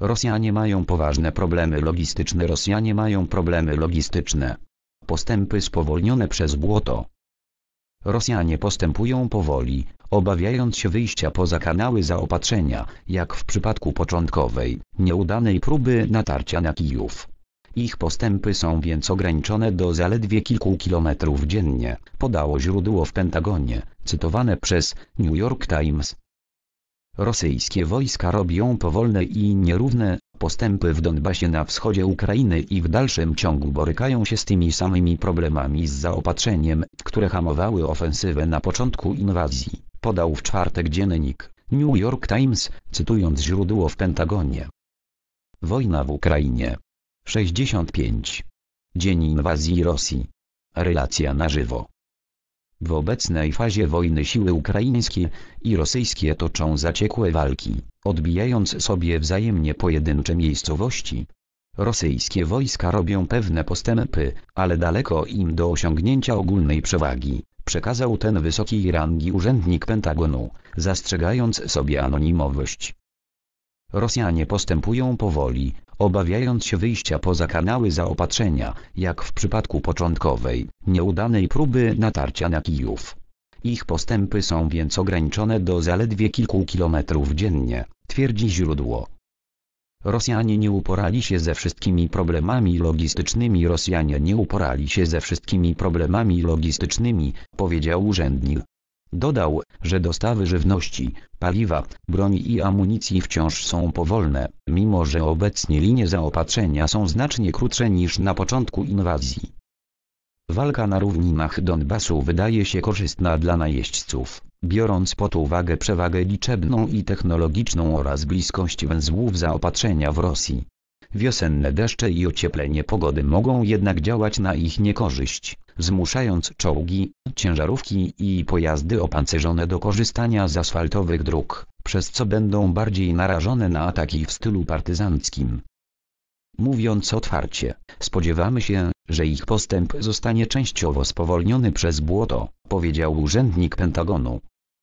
Rosjanie mają poważne problemy logistyczne Rosjanie mają problemy logistyczne. Postępy spowolnione przez błoto. Rosjanie postępują powoli, obawiając się wyjścia poza kanały zaopatrzenia, jak w przypadku początkowej, nieudanej próby natarcia na Kijów. Ich postępy są więc ograniczone do zaledwie kilku kilometrów dziennie, podało źródło w Pentagonie, cytowane przez New York Times. Rosyjskie wojska robią powolne i nierówne postępy w Donbasie na wschodzie Ukrainy i w dalszym ciągu borykają się z tymi samymi problemami z zaopatrzeniem, które hamowały ofensywę na początku inwazji, podał w czwartek dziennik New York Times, cytując źródło w Pentagonie. Wojna w Ukrainie. 65. Dzień inwazji Rosji. Relacja na żywo. W obecnej fazie wojny siły ukraińskie i rosyjskie toczą zaciekłe walki, odbijając sobie wzajemnie pojedyncze miejscowości. Rosyjskie wojska robią pewne postępy, ale daleko im do osiągnięcia ogólnej przewagi, przekazał ten wysokiej rangi urzędnik Pentagonu, zastrzegając sobie anonimowość. Rosjanie postępują powoli, obawiając się wyjścia poza kanały zaopatrzenia, jak w przypadku początkowej, nieudanej próby natarcia na Kijów. Ich postępy są więc ograniczone do zaledwie kilku kilometrów dziennie, twierdzi źródło. Rosjanie nie uporali się ze wszystkimi problemami logistycznymi Rosjanie nie uporali się ze wszystkimi problemami logistycznymi, powiedział urzędnik. Dodał, że dostawy żywności, paliwa, broni i amunicji wciąż są powolne, mimo że obecnie linie zaopatrzenia są znacznie krótsze niż na początku inwazji. Walka na równinach Donbasu wydaje się korzystna dla najeźdźców, biorąc pod uwagę przewagę liczebną i technologiczną oraz bliskość węzłów zaopatrzenia w Rosji. Wiosenne deszcze i ocieplenie pogody mogą jednak działać na ich niekorzyść, zmuszając czołgi, ciężarówki i pojazdy opancerzone do korzystania z asfaltowych dróg, przez co będą bardziej narażone na ataki w stylu partyzanckim. Mówiąc otwarcie, spodziewamy się, że ich postęp zostanie częściowo spowolniony przez błoto, powiedział urzędnik Pentagonu.